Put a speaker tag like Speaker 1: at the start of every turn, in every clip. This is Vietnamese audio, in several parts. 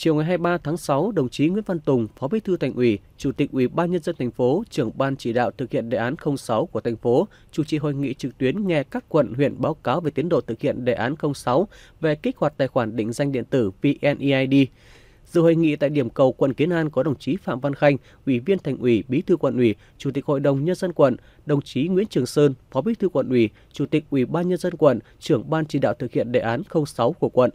Speaker 1: Chiều ngày 23 tháng 6, đồng chí Nguyễn Văn Tùng, Phó Bí thư Thành ủy, Chủ tịch Ủy ban nhân dân thành phố, trưởng ban chỉ đạo thực hiện đề án 06 của thành phố, chủ trì hội nghị trực tuyến nghe các quận huyện báo cáo về tiến độ thực hiện đề án 06 về kích hoạt tài khoản định danh điện tử VNEID. Dự hội nghị tại điểm cầu quận Kiến An có đồng chí Phạm Văn Khanh, Ủy viên Thành ủy, Bí thư quận ủy, Chủ tịch Hội đồng nhân dân quận, đồng chí Nguyễn Trường Sơn, Phó Bí thư quận ủy, Chủ tịch Ủy ban nhân dân quận, trưởng ban chỉ đạo thực hiện đề án 06 của quận.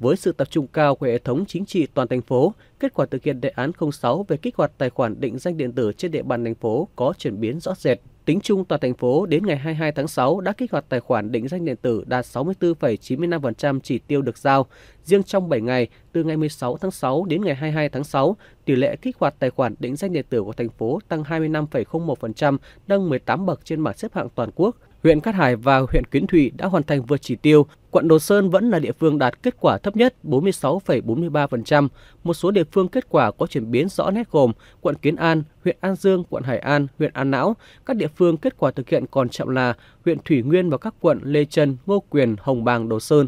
Speaker 1: Với sự tập trung cao của hệ thống chính trị toàn thành phố, kết quả thực hiện đề án 06 về kích hoạt tài khoản định danh điện tử trên địa bàn thành phố có chuyển biến rõ rệt. Tính chung toàn thành phố đến ngày 22 tháng 6 đã kích hoạt tài khoản định danh điện tử đạt 64,95% chỉ tiêu được giao. Riêng trong 7 ngày, từ ngày 16 tháng 6 đến ngày 22 tháng 6, tỷ lệ kích hoạt tài khoản định danh điện tử của thành phố tăng 25,01%, nâng 18 bậc trên bảng xếp hạng toàn quốc huyện Cát Hải và huyện Kiến Thụy đã hoàn thành vượt chỉ tiêu. Quận Đồ Sơn vẫn là địa phương đạt kết quả thấp nhất 46,43%. Một số địa phương kết quả có chuyển biến rõ nét gồm quận Kiến An, huyện An Dương, quận Hải An, huyện An Lão. Các địa phương kết quả thực hiện còn chậm là huyện Thủy Nguyên và các quận Lê Trân, Ngô Quyền, Hồng Bàng, Đồ Sơn.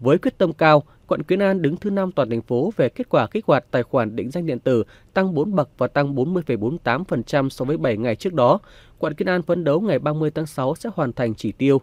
Speaker 1: Với quyết tâm cao, quận Kiến An đứng thứ 5 toàn thành phố về kết quả kích hoạt tài khoản định danh điện tử tăng 4 bậc và tăng 40,48% so với 7 ngày trước đó. Quận Kiến An phấn đấu ngày 30 tháng 6 sẽ hoàn thành chỉ tiêu.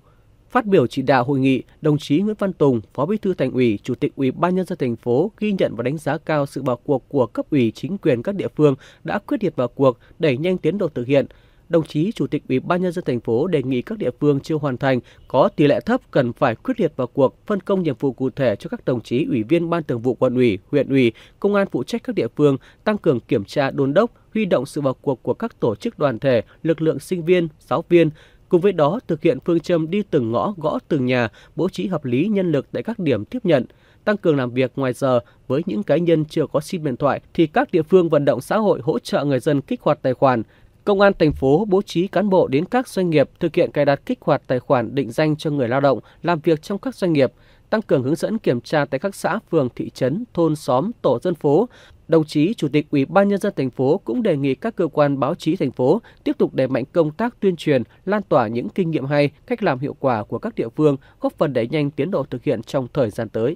Speaker 1: Phát biểu chỉ đạo hội nghị, đồng chí Nguyễn Văn Tùng, Phó Bí thư Thành ủy, Chủ tịch Ủy ban nhân dân thành phố ghi nhận và đánh giá cao sự vào cuộc của cấp ủy chính quyền các địa phương đã quyết liệt vào cuộc, đẩy nhanh tiến độ thực hiện, đồng chí Chủ tịch Ủy ban nhân dân thành phố đề nghị các địa phương chưa hoàn thành có tỷ lệ thấp cần phải quyết liệt vào cuộc, phân công nhiệm vụ cụ thể cho các đồng chí ủy viên ban thường vụ quận ủy, huyện ủy, công an phụ trách các địa phương, tăng cường kiểm tra đôn đốc, huy động sự vào cuộc của các tổ chức đoàn thể, lực lượng sinh viên, giáo viên, Cùng với đó, thực hiện phương châm đi từng ngõ, gõ từng nhà, bố trí hợp lý nhân lực tại các điểm tiếp nhận, tăng cường làm việc ngoài giờ với những cá nhân chưa có sim điện thoại thì các địa phương vận động xã hội hỗ trợ người dân kích hoạt tài khoản, Công an thành phố bố trí cán bộ đến các doanh nghiệp thực hiện cài đặt kích hoạt tài khoản định danh cho người lao động làm việc trong các doanh nghiệp, tăng cường hướng dẫn kiểm tra tại các xã, phường, thị trấn, thôn, xóm, tổ dân phố. Đồng chí Chủ tịch Ủy ban nhân dân thành phố cũng đề nghị các cơ quan báo chí thành phố tiếp tục đẩy mạnh công tác tuyên truyền, lan tỏa những kinh nghiệm hay, cách làm hiệu quả của các địa phương, góp phần đẩy nhanh tiến độ thực hiện trong thời gian tới.